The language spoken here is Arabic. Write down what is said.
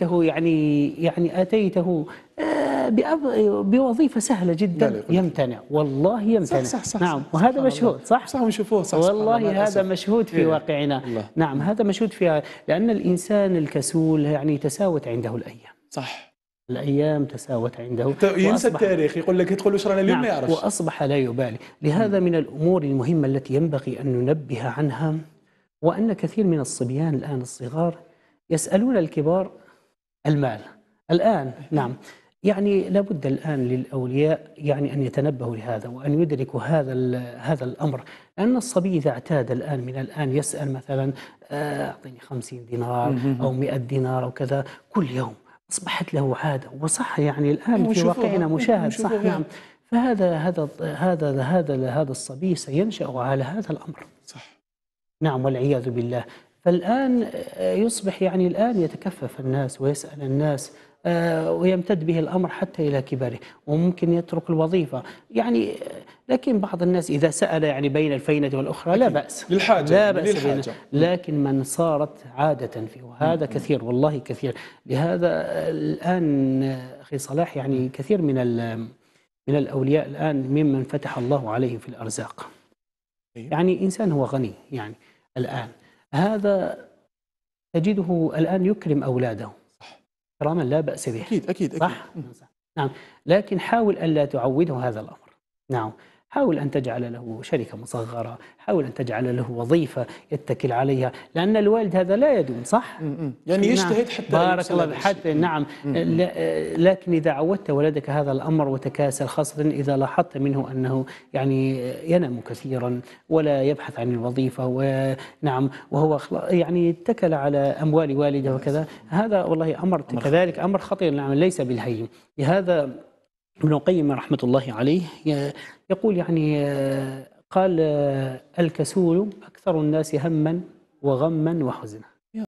اتيته يعني يعني اتيته آه، بوظيفه سهله جدا يمتنع والله يمتنع صح صح صح نعم وهذا صح مشهود صح صح نشوفوه صح والله هذا مشهود في إيه واقعنا الله. نعم هذا مشهود في لان الانسان الكسول يعني تساوت عنده الايام صح الايام تساوت عنده ينسى التاريخ يقول لك يدخل وش رانا اليوم نعم ما يعرفش واصبح لا يبالي لهذا من الامور المهمه التي ينبغي ان ننبه عنها وان كثير من الصبيان الان الصغار يسالون الكبار المال الآن نعم يعني لابد الآن للأولياء يعني أن يتنبهوا لهذا وأن يدركوا هذا هذا الأمر لأن الصبي إذا اعتاد الآن من الآن يسأل مثلا آه، أعطيني خمسين دينار أو مئة دينار أو كذا كل يوم أصبحت له عادة وصح يعني الآن في واقعنا مشاهد صح نعم فهذا هذا هذا هذا هذا الصبي سينشأ على هذا الأمر صح نعم والعياذ بالله فالآن آه، يصبح يعني الآن يتكفف الناس ويسأل الناس آه، ويمتد به الأمر حتى إلى كباره وممكن يترك الوظيفة يعني آه، لكن بعض الناس إذا سأل يعني بين الفينة والأخرى لا بأس للحاجة لا بأس للحاجة. لكن من صارت عادة فيه وهذا كثير والله كثير لهذا الآن أخي صلاح يعني كثير من من الأولياء الآن ممن فتح الله عليهم في الأرزاق إيه. يعني إنسان هو غني يعني الآن هذا تجده الآن يكرم أولاده صح. كراما لا بأس به أكيد أكيد, أكيد. صح؟, صح؟ نعم لكن حاول ألا تعوده هذا الأمر نعم حاول أن تجعل له شركة مصغرة حاول أن تجعل له وظيفة يتكل عليها لأن الوالد هذا لا يدوم صح؟ يعني نعم. يجتهد حتى بارك الله حتى نعم م لكن إذا عودت ولدك هذا الأمر وتكاسل خاصة إذا لاحظت منه أنه يعني ينام كثيرا ولا يبحث عن الوظيفة ونعم وهو يعني اتكل على أموال والده وكذا هذا والله أمر كذلك أمر خطير نعم ليس بالهين لهذا ابن القيم رحمة الله عليه يقول يعني آه، قال آه، الكسول أكثر الناس هما وغما وحزنا